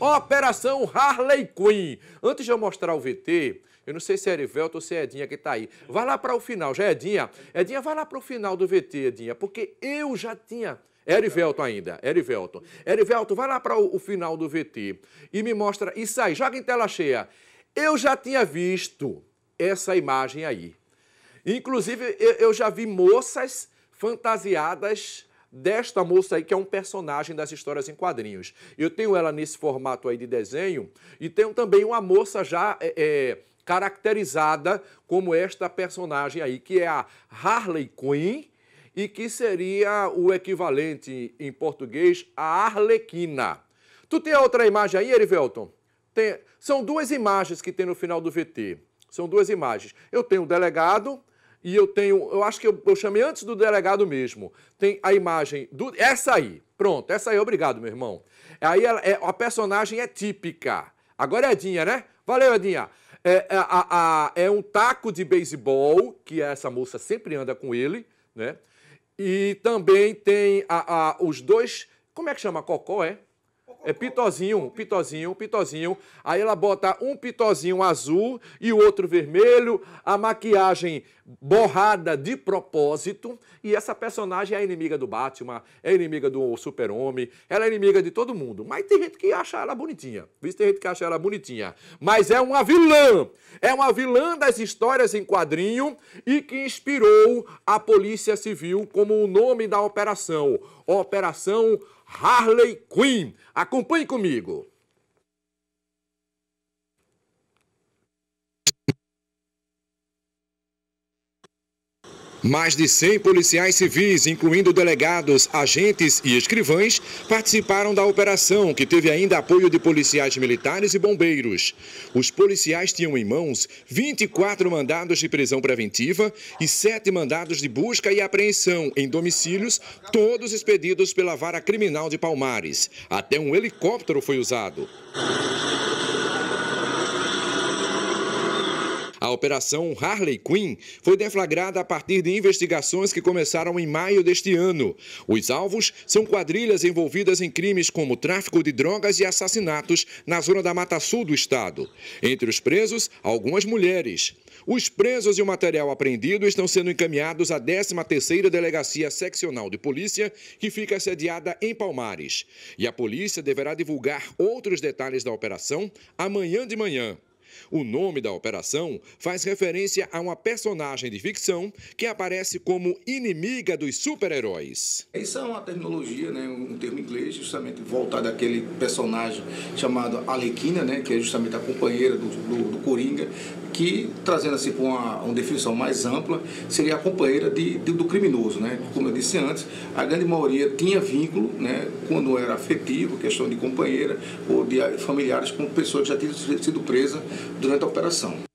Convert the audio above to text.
Operação Harley Quinn. Antes de eu mostrar o VT, eu não sei se é Erivelto ou se é Edinha que está aí. Vai lá para o final, já é Edinha. Edinha, vai lá para o final do VT, Edinha, porque eu já tinha... Erivelto ainda, Erivelto. Erivelto, vai lá para o, o final do VT e me mostra isso aí, joga em tela cheia. Eu já tinha visto essa imagem aí. Inclusive, eu, eu já vi moças fantasiadas desta moça aí, que é um personagem das histórias em quadrinhos. Eu tenho ela nesse formato aí de desenho e tenho também uma moça já. É, é, caracterizada como esta personagem aí, que é a Harley Quinn, e que seria o equivalente em português à Arlequina. Tu tem outra imagem aí, Erivelton? Tem... São duas imagens que tem no final do VT. São duas imagens. Eu tenho o delegado e eu tenho, eu acho que eu, eu, chamei antes do delegado mesmo. Tem a imagem do. Essa aí, pronto, essa aí, obrigado, meu irmão. Aí ela, é, a personagem é típica. Agora é Edinha, né? Valeu, Edinha. É, é, a, a, é um taco de beisebol, que essa moça sempre anda com ele, né? E também tem a, a, os dois. Como é que chama? Cocó, é? É pitozinho, pitozinho, pitozinho. Aí ela bota um pitozinho azul e o outro vermelho, a maquiagem borrada de propósito. E essa personagem é inimiga do Batman, é inimiga do Super-Homem, ela é inimiga de todo mundo. Mas tem gente que acha ela bonitinha. Visto tem gente que acha ela bonitinha. Mas é uma vilã. É uma vilã das histórias em quadrinho e que inspirou a Polícia Civil como o nome da operação. Operação Harley Quinn. Acompanhe comigo. Mais de 100 policiais civis, incluindo delegados, agentes e escrivães, participaram da operação, que teve ainda apoio de policiais militares e bombeiros. Os policiais tinham em mãos 24 mandados de prisão preventiva e 7 mandados de busca e apreensão em domicílios, todos expedidos pela Vara Criminal de Palmares. Até um helicóptero foi usado. A operação Harley Quinn foi deflagrada a partir de investigações que começaram em maio deste ano. Os alvos são quadrilhas envolvidas em crimes como tráfico de drogas e assassinatos na zona da Mata Sul do estado. Entre os presos, algumas mulheres. Os presos e o material apreendido estão sendo encaminhados à 13ª Delegacia Seccional de Polícia, que fica sediada em Palmares. E a polícia deverá divulgar outros detalhes da operação amanhã de manhã. O nome da operação faz referência a uma personagem de ficção que aparece como inimiga dos super-heróis. Isso é uma terminologia, né, um termo inglês, justamente voltado àquele personagem chamado Alequina, né, que é justamente a companheira do, do, do Coringa, que, trazendo assim para uma, definição mais ampla, seria a companheira de, de, do criminoso. Né? Como eu disse antes, a grande maioria tinha vínculo, né, quando era afetivo, questão de companheira ou de familiares com pessoas que já tinham sido presas durante a operação.